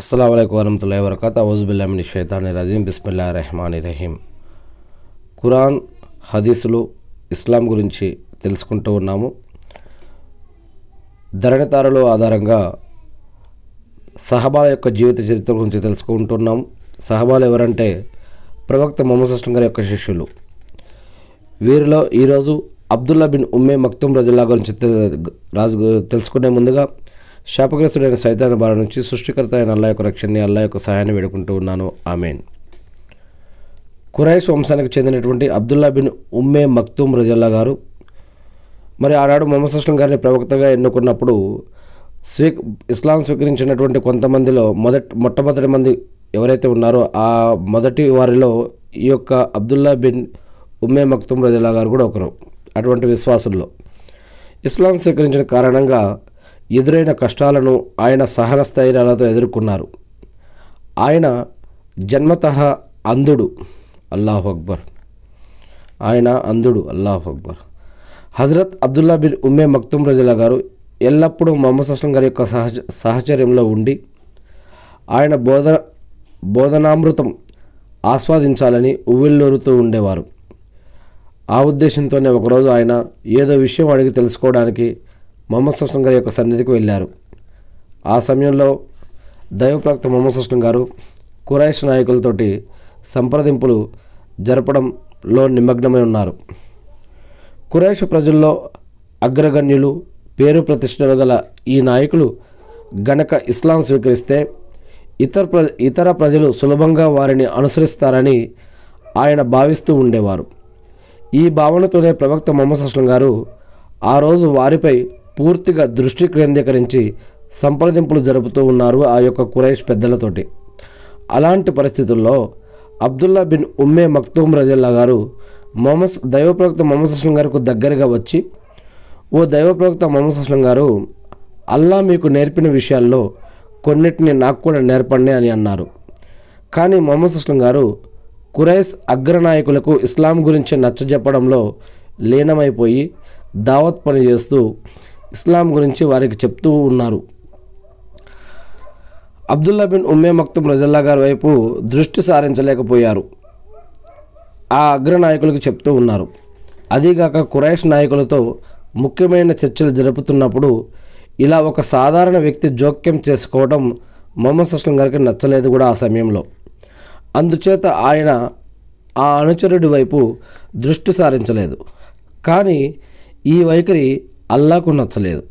అస్సలం అయికు వరహతుల్లా వరకత ఔజుబుల్లామిని షైతాని రజీం బిస్మిల్లా రెహమాన్ రహీం ఖురాన్ హదీసులు ఇస్లాం గురించి తెలుసుకుంటూ ఉన్నాము ధరణితారుల ఆధారంగా సహబాల యొక్క జీవిత చరిత్ర గురించి తెలుసుకుంటున్నాం సహబాలు ఎవరంటే ప్రవక్త మొహమ్మద్ సస్లం గారి యొక్క శిష్యులు వీరిలో ఈరోజు అబ్దుల్లా బిన్ ఉమ్మే మక్తుమ్ రజుల్లా గురించి రాజు తెలుసుకునే ముందుగా శాపగ్రస్తుడైన సైతాన బారి నుంచి సృష్టికర్త అయిన అల్లా యొక్క రక్షణని అల్లా యొక్క సహాయాన్ని వేడుకుంటూ ఉన్నాను ఆమెన్ కురైస్ వంశానికి చెందినటువంటి అబ్దుల్లా బిన్ ఉమ్మే మక్తూమ్ రజల్లా గారు మరి ఆనాడు మొహమ్మద్ సుస్లం గారిని ప్రవక్తగా ఎన్నుకున్నప్పుడు స్వీ ఇస్లాం స్వీకరించినటువంటి కొంతమందిలో మొదటి మొట్టమొదటి మంది ఎవరైతే ఉన్నారో ఆ మొదటి వారిలో ఈ యొక్క అబ్దుల్లా బిన్ ఉమ్మే మక్తూమ్ రజల్లా గారు కూడా ఒకరు అటువంటి విశ్వాసుల్లో ఇస్లాం స్వీకరించిన కారణంగా ఎదురైన కష్టాలను ఆయన సహన స్థైర్యాలతో ఎదుర్కొన్నారు ఆయన జన్మత అంధుడు అల్లాహ్ అక్బర్ ఆయన అంధుడు అల్లాహ్ అక్బర్ హజరత్ అబ్దుల్లా బిన్ ఉమ్మే మక్తుమ్ రజల గారు ఎల్లప్పుడూ మొహమ్మద్ అస్లం గారి యొక్క సహచ సహచర్యంలో ఉండి ఆయన బోధన బోధనామృతం ఆస్వాదించాలని ఉవ్విల్లూరుతూ ఉండేవారు ఆ ఉద్దేశంతోనే ఒకరోజు ఆయన ఏదో విషయం అడిగి తెలుసుకోవడానికి మొహమ్మద్ సుస్లం గారి యొక్క సన్నిధికి వెళ్ళారు ఆ సమయంలో దైవప్రవక్త మొహమ్మద్ సుస్లం గారు కురాయిష్ నాయకులతోటి సంప్రదింపులు జరపడంలో నిమగ్నమై ఉన్నారు కురైష్ ప్రజల్లో అగ్రగణ్యులు పేరు ప్రతిష్టలు గల ఈ నాయకులు గనక ఇస్లాం స్వీకరిస్తే ఇతర ప్ర ఇతర ప్రజలు సులభంగా వారిని అనుసరిస్తారని ఆయన భావిస్తూ ఉండేవారు ఈ భావనతోనే ప్రవక్త మొహమ్మద్ అస్లం గారు ఆ రోజు వారిపై పూర్తిగా దృష్టి కేంద్రీకరించి సంప్రదింపులు జరుపుతూ ఉన్నారు ఆ యొక్క కురైష్ పెద్దలతోటి అలాంటి పరిస్థితుల్లో అబ్దుల్లా బిన్ ఉమ్మే మక్తూమ్ రజల్లా గారు మొహమ్మద్ దైవప్రవక్త మొహమ్మద్ అస్లం గారికి దగ్గరగా వచ్చి ఓ దైవప్రవక్త మొహమ్మద్ అస్లం గారు అల్లా మీకు నేర్పిన విషయాల్లో కొన్నిటిని నాకు కూడా నేర్పండి అని అన్నారు కానీ మొహమ్మద్ అస్లం గారు కురైస్ అగ్రనాయకులకు ఇస్లాం గురించి నచ్చజెప్పడంలో లీనమైపోయి దావత్ పని చేస్తూ ఇస్లాం గురించి వారికి చెప్తూ ఉన్నారు అబ్దుల్లా బిన్ ఉమ్మే మక్తం రజల్లా గారి వైపు దృష్టి సారించలేకపోయారు ఆ అగ్రనాయకులకు చెప్తూ ఉన్నారు అదీగాక కురైష్ నాయకులతో ముఖ్యమైన చర్చలు జరుపుతున్నప్పుడు ఇలా ఒక సాధారణ వ్యక్తి జోక్యం చేసుకోవడం మొహమ్మద్ సుస్లం గారికి నచ్చలేదు కూడా ఆ సమయంలో అందుచేత ఆయన ఆ అనుచరుడి వైపు దృష్టి సారించలేదు కానీ ఈ వైఖరి అల్లాకు నచ్చలేదు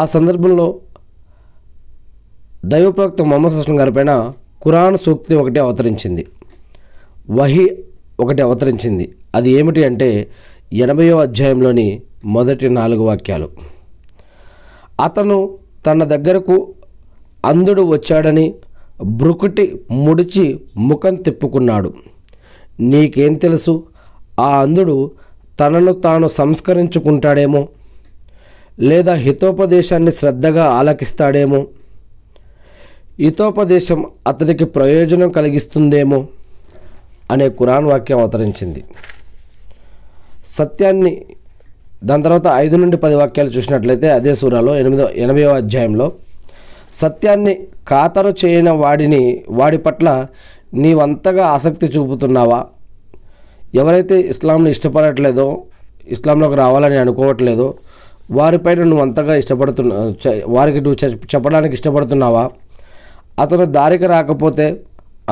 ఆ సందర్భంలో దైవప్రవక్త మొహమ్మద్ సుస్లం గారిపైన కురాన్ సూక్తి ఒకటి అవతరించింది వహి ఒకటి అవతరించింది అది ఏమిటి అంటే ఎనభయో అధ్యాయంలోని మొదటి నాలుగు వాక్యాలు అతను తన దగ్గరకు అందుడు వచ్చాడని బ్రుకుటి ముడిచి ముఖం తిప్పుకున్నాడు నీకేం తెలుసు ఆ అందుడు తనను తాను సంస్కరించుకుంటాడేమో లేదా హితోపదేశాన్ని శ్రద్ధగా ఆలకిస్తాడేమో హితోపదేశం అతనికి ప్రయోజనం కలిగిస్తుందేమో అనే కురాన్ వాక్యం అవతరించింది సత్యాన్ని దాని తర్వాత ఐదు నుండి పది వాక్యాలు చూసినట్లయితే అదే సూరాలో ఎనిమిదో ఎనభైవ అధ్యాయంలో సత్యాన్ని ఖాతరు చేయని వాడిని వాడి పట్ల నీవంతగా ఆసక్తి చూపుతున్నావా ఎవరైతే ఇస్లాంను ఇష్టపడట్లేదో ఇస్లాంలోకి రావాలని అనుకోవట్లేదో వారిపైన నువ్వు అంతగా ఇష్టపడుతున్నా వారికి నువ్వు చెప్పడానికి ఇష్టపడుతున్నావా అతను దారికి రాకపోతే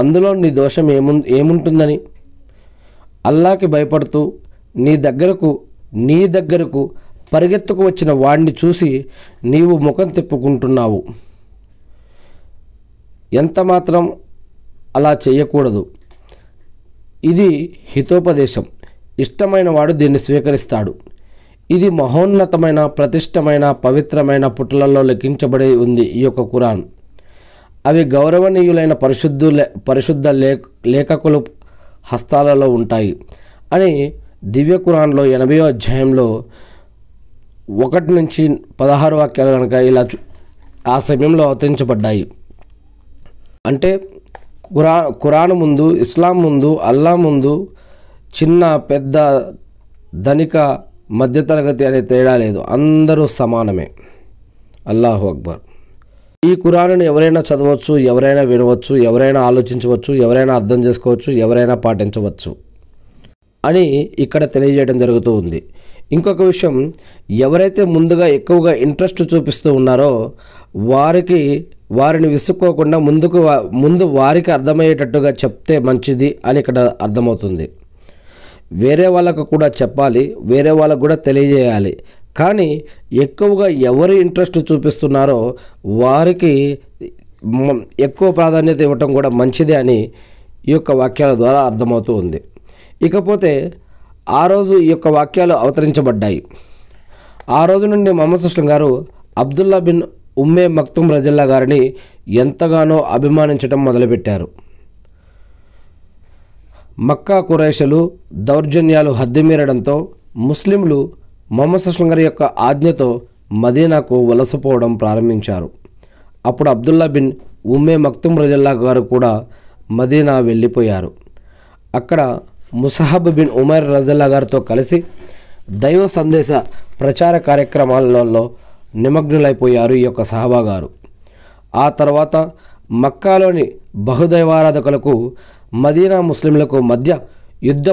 అందులో నీ దోషం ఏము ఏముంటుందని అల్లాకి భయపడుతూ నీ దగ్గరకు నీ దగ్గరకు పరిగెత్తుకు వచ్చిన వాడిని చూసి నీవు ముఖం తిప్పుకుంటున్నావు ఎంత మాత్రం అలా చేయకూడదు ఇది హితోపదేశం ఇష్టమైన వాడు దీన్ని స్వీకరిస్తాడు ఇది మహోన్నతమైన ప్రతిష్టమైన పవిత్రమైన పుటలలో లెక్కించబడి ఉంది ఈ యొక్క కురాన్ అవి గౌరవనీయులైన పరిశుద్ధు పరిశుద్ధ లేఖకులు హస్తాలలో ఉంటాయి అని దివ్య ఖురాన్లో ఎనభయో అధ్యాయంలో ఒకటి నుంచి పదహారు వాక్యాలు కనుక ఇలా ఆ సమయంలో అవతరించబడ్డాయి అంటే ఖురా ఖురాన్ ముందు ఇస్లాం ముందు అల్లా ముందు చిన్న పెద్ద ధనిక మధ్యతరగతి అనే తేడా లేదు అందరూ సమానమే అల్లాహు అక్బర్ ఈ కురాన్ను ఎవరైనా చదవచ్చు ఎవరైనా వినవచ్చు ఎవరైనా ఆలోచించవచ్చు ఎవరైనా అర్థం చేసుకోవచ్చు ఎవరైనా పాటించవచ్చు అని ఇక్కడ తెలియజేయడం జరుగుతూ ఉంది ఇంకొక విషయం ఎవరైతే ముందుగా ఎక్కువగా ఇంట్రెస్ట్ చూపిస్తూ ఉన్నారో వారికి వారిని విసుక్కోకుండా ముందుకు ముందు వారికి అర్థమయ్యేటట్టుగా చెప్తే మంచిది అని ఇక్కడ అర్థమవుతుంది వేరే వాళ్ళకు కూడా చెప్పాలి వేరే వాళ్ళకు కూడా తెలియజేయాలి కానీ ఎక్కువగా ఎవరి ఇంట్రెస్ట్ చూపిస్తున్నారో వారికి ఎక్కువ ప్రాధాన్యత ఇవ్వటం కూడా మంచిదే అని ఈ యొక్క వాక్యాల ద్వారా అర్థమవుతూ ఉంది ఇకపోతే ఆ రోజు ఈ యొక్క వాక్యాలు అవతరించబడ్డాయి ఆ రోజు నుండి మహమ్మద్ సుస్లం గారు అబ్దుల్లా బిన్ ఉమ్మే మక్తుమ్ రజల్లా గారిని ఎంతగానో అభిమానించడం మొదలుపెట్టారు మక్కా కురేషలు దౌర్జన్యాలు హద్దుమీరడంతో ముస్లింలు మొహమ్మద్ యొక్క ఆజ్ఞతో మదీనాకు వలసపోవడం ప్రారంభించారు అప్పుడు అబ్దుల్లా బిన్ ఉమ్మే మక్తుమ్ రజల్లా గారు కూడా మదీనా వెళ్ళిపోయారు అక్కడ ముసహబ్ బిన్ ఉమర్ రజల్లా గారితో కలిసి దైవ సందేశ ప్రచార కార్యక్రమాలలో నిమగ్నులైపోయారు ఈ యొక్క సహబా గారు ఆ తర్వాత మక్కాలోని బహుదైవారాధకులకు మదీనా ముస్లింలకు మధ్య యుద్ధ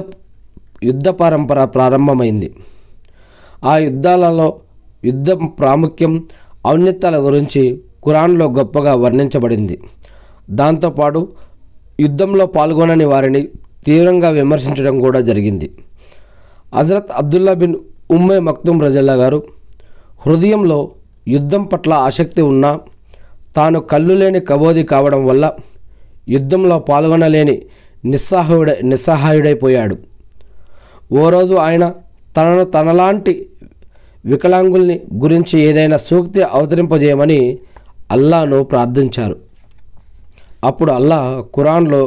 యుద్ధ పరంపర ప్రారంభమైంది ఆ యుద్ధాలలో యుద్ధం ప్రాముఖ్యం ఔన్నత్యాల గురించి కురాన్లో గొప్పగా వర్ణించబడింది దాంతోపాటు యుద్ధంలో పాల్గొనని వారిని తీవ్రంగా విమర్శించడం కూడా జరిగింది హజరత్ అబ్దుల్లా బిన్ ఉమ్మే మక్తుమ్ రజల్లా గారు హృదయంలో యుద్ధం పట్ల ఆసక్తి ఉన్నా తాను కళ్ళు లేని కబోది కావడం వల్ల యుద్ధంలో పాల్గొనలేని నిస్సహాయుడ నిస్సహాయుడైపోయాడు ఓ రోజు ఆయన తనను తనలాంటి వికలాంగుల్ని గురించి ఏదైనా సూక్తి అవతరింపజేయమని అల్లాను ప్రార్థించారు అప్పుడు అల్లా ఖురాన్లో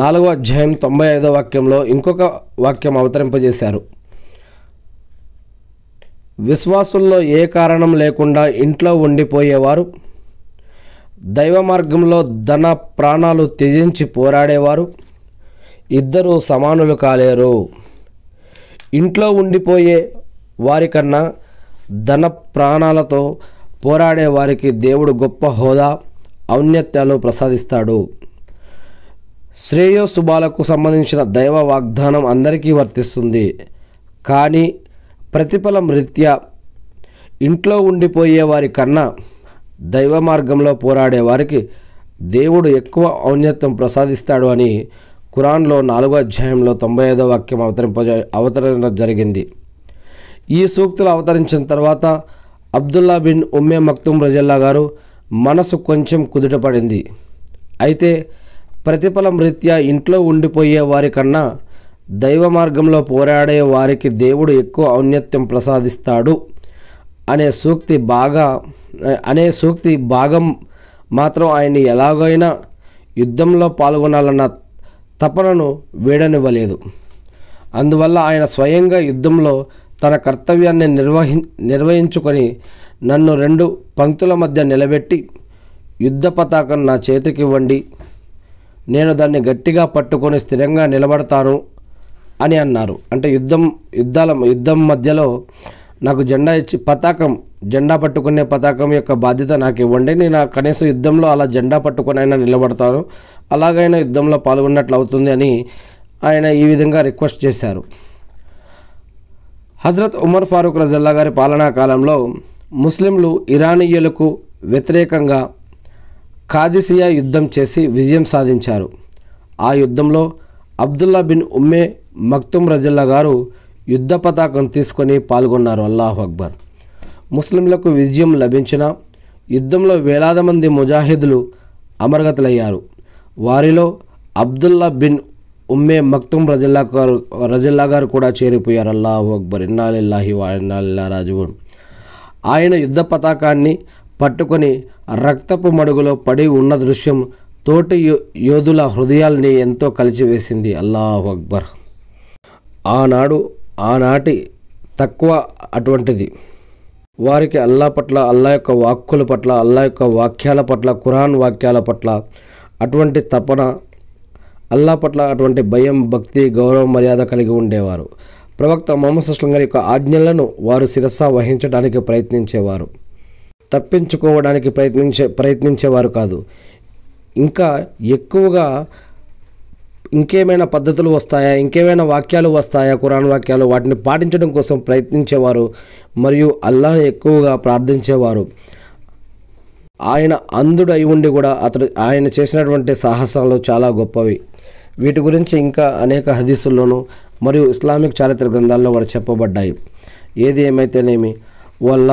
నాలుగో అధ్యాయం తొంభై ఐదో వాక్యంలో ఇంకొక వాక్యం అవతరింపజేశారు విశ్వాసుల్లో ఏ కారణం లేకుండా ఇంట్లో ఉండిపోయేవారు దైవ మార్గంలో ధన ప్రాణాలు త్యజించి పోరాడేవారు ఇద్దరు సమానులు కాలేరు ఇంట్లో ఉండిపోయే వారికన్నా ధన ప్రాణాలతో పోరాడే వారికి దేవుడు గొప్ప హోదా ఔన్నత్యాలు ప్రసాదిస్తాడు శ్రేయోశుభాలకు సంబంధించిన దైవ వాగ్దానం అందరికీ వర్తిస్తుంది కానీ ప్రతిఫలం రీత్యా ఇంట్లో ఉండిపోయే వారి కన్నా దైవ మార్గంలో పోరాడే వారికి దేవుడు ఎక్కువ ఔన్నత్యం ప్రసాదిస్తాడు అని ఖురాన్లో నాలుగో అధ్యాయంలో తొంభై ఐదో వాక్యం అవతరింప అవతరణ జరిగింది ఈ సూక్తులు అవతరించిన తర్వాత అబ్దుల్లా బిన్ ఉమ్మే మక్తుం రజల్లా గారు మనసు కొంచెం కుదుటపడింది అయితే ప్రతిఫలం రీత్యా ఇంట్లో ఉండిపోయే వారికన్నా దైవ మార్గంలో పోరాడే వారికి దేవుడు ఎక్కువ ఔన్నత్యం ప్రసాదిస్తాడు అనే సూక్తి బాగా అనే సూక్తి భాగం మాత్రం ఆయన్ని ఎలాగైనా యుద్ధంలో పాల్గొనాలన్న తపనను వేడనివ్వలేదు అందువల్ల ఆయన స్వయంగా యుద్ధంలో తన కర్తవ్యాన్ని నిర్వహి నిర్వహించుకొని నన్ను రెండు పంక్తుల మధ్య నిలబెట్టి యుద్ధ పతాకం నా చేతికి వండి నేను దాన్ని గట్టిగా పట్టుకొని స్థిరంగా నిలబడతాను అని అన్నారు అంటే యుద్ధం యుద్ధాల యుద్ధం మధ్యలో నాకు జెండా ఇచ్చి పతాకం జెండా పట్టుకునే పతాకం యొక్క బాధ్యత నాకు ఇవ్వండి నేను కనీసం యుద్ధంలో అలా జెండా పట్టుకుని అయినా నిలబడతాను అలాగైనా యుద్ధంలో పాల్గొన్నట్లు అవుతుంది అని ఆయన ఈ విధంగా రిక్వెస్ట్ చేశారు హజరత్ ఉమర్ ఫారూక్ రజల్లా గారి పాలనా కాలంలో ముస్లింలు ఇరానీయులకు వ్యతిరేకంగా కాదిసియా యుద్ధం చేసి విజయం సాధించారు ఆ యుద్ధంలో అబ్దుల్లా బిన్ ఉమ్మే మక్తుమ్ రజల్లా గారు యుద్ధ పతాకం తీసుకొని పాల్గొన్నారు అల్లాహ్ అక్బర్ ముస్లింలకు విజయం లభించిన యుద్ధంలో వేలాది మంది ముజాహిదులు అమరగతులయ్యారు వారిలో అబ్దుల్లా బిన్ ఉమ్మే మక్తుం రజిల్లా గారు రజిల్లా గారు కూడా చేరిపోయారు అల్లాహు అక్బర్ ఇన్నాళ్ళిల్లాహి వాళ్ళిల్లా రాజువున్ ఆయన యుద్ధ పతాకాన్ని పట్టుకొని రక్తపు మడుగులో పడి ఉన్న దృశ్యం తోటి యోధుల హృదయాల్ని ఎంతో కలిచివేసింది అల్లాహు అక్బర్ ఆనాడు ఆనాటి తక్కువ అటువంటిది వారికి అల్లా పట్ల అల్లా యొక్క వాక్కుల పట్ల అల్లా యొక్క వాక్యాల పట్ల కురాన్ వాక్యాల పట్ల అటువంటి తపన అల్లా పట్ల అటువంటి భయం భక్తి గౌరవ మర్యాద కలిగి ఉండేవారు ప్రవక్త మొహమ్మద్ సుస్లం గారి యొక్క ఆజ్ఞలను వారు శిరస వహించడానికి ప్రయత్నించేవారు తప్పించుకోవడానికి ప్రయత్నించే ప్రయత్నించేవారు కాదు ఇంకా ఎక్కువగా ఇంకేమైనా పద్ధతులు వస్తాయా ఇంకేమైనా వాక్యాలు వస్తాయా కురాన్ వాక్యాలు వాటిని పాటించడం కోసం ప్రయత్నించేవారు మరియు అల్లాని ఎక్కువగా ప్రార్థించేవారు ఆయన అందుడు అయి ఉండి కూడా అతడు ఆయన చేసినటువంటి సాహసాలు చాలా గొప్పవి వీటి గురించి ఇంకా అనేక హదీసుల్లోనూ మరియు ఇస్లామిక్ చారిత్ర గ్రంథాల్లో వారు చెప్పబడ్డాయి ఏది ఏమైతేనేమి వల్ల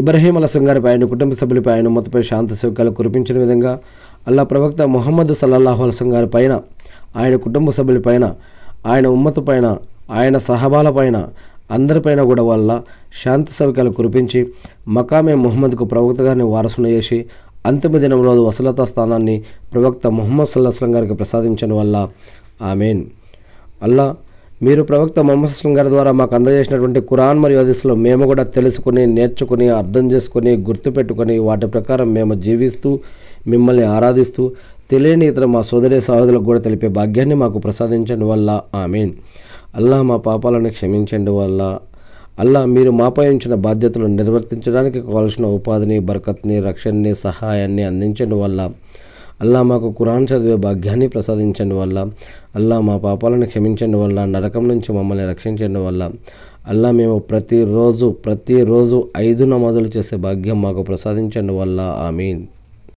ఇబ్రహీం అలసం గారిపై ఆయన కుటుంబ సభ్యులపై ఆయన మొత్తపై శాంత సౌక్యాలు కురిపించిన విధంగా అల్లా ప్రవక్త మొహమ్మద్ సల్లాహు అల్సం గారి పైన ఆయన కుటుంబ సభ్యులపైన ఆయన ఉమ్మతు పైన ఆయన సహబాల పైన అందరిపైన కూడా వాళ్ళ శాంతి సౌక్యాలు కురిపించి మకామే మొహమ్మద్కు ప్రవక్త గారిని వారసును చేసి అంతిమ దినంలో వసలతా స్థానాన్ని ప్రవక్త మొహమ్మద్ సల్లాహం గారికి ప్రసాదించడం వల్ల ఆమెన్ అల్లా మీరు ప్రవక్త మొహమ్మద్ సల్లం గారి ద్వారా మాకు అందజేసినటువంటి కురాన్ మరియు అదిస్లో మేము కూడా తెలుసుకుని నేర్చుకుని అర్థం చేసుకుని గుర్తుపెట్టుకుని వాటి ప్రకారం మేము జీవిస్తూ మిమ్మల్ని ఆరాధిస్తూ తెలియని ఇతర మా సోదరి సహోదరులకు కూడా తెలిపే భాగ్యాన్ని మాకు ప్రసాదించండి వల్ల ఆమెన్ అల్లా మా పాపాలను క్షమించండి వల్ల అల్లా మీరు మాపై ఉంచిన బాధ్యతలు నిర్వర్తించడానికి కావాల్సిన ఉపాధిని బరకత్ని రక్షణని సహాయాన్ని అందించండి వల్ల అల్లా మాకు కురాన్ చదివే భాగ్యాన్ని ప్రసాదించండి వల్ల అల్లా మా పాపాలను క్షమించండి వల్ల నరకం నుంచి మమ్మల్ని రక్షించండి వల్ల అల్లా మేము ప్రతిరోజు ప్రతిరోజు ఐదు నమాజులు చేసే భాగ్యం మాకు ప్రసాదించండి వల్ల ఆమీన్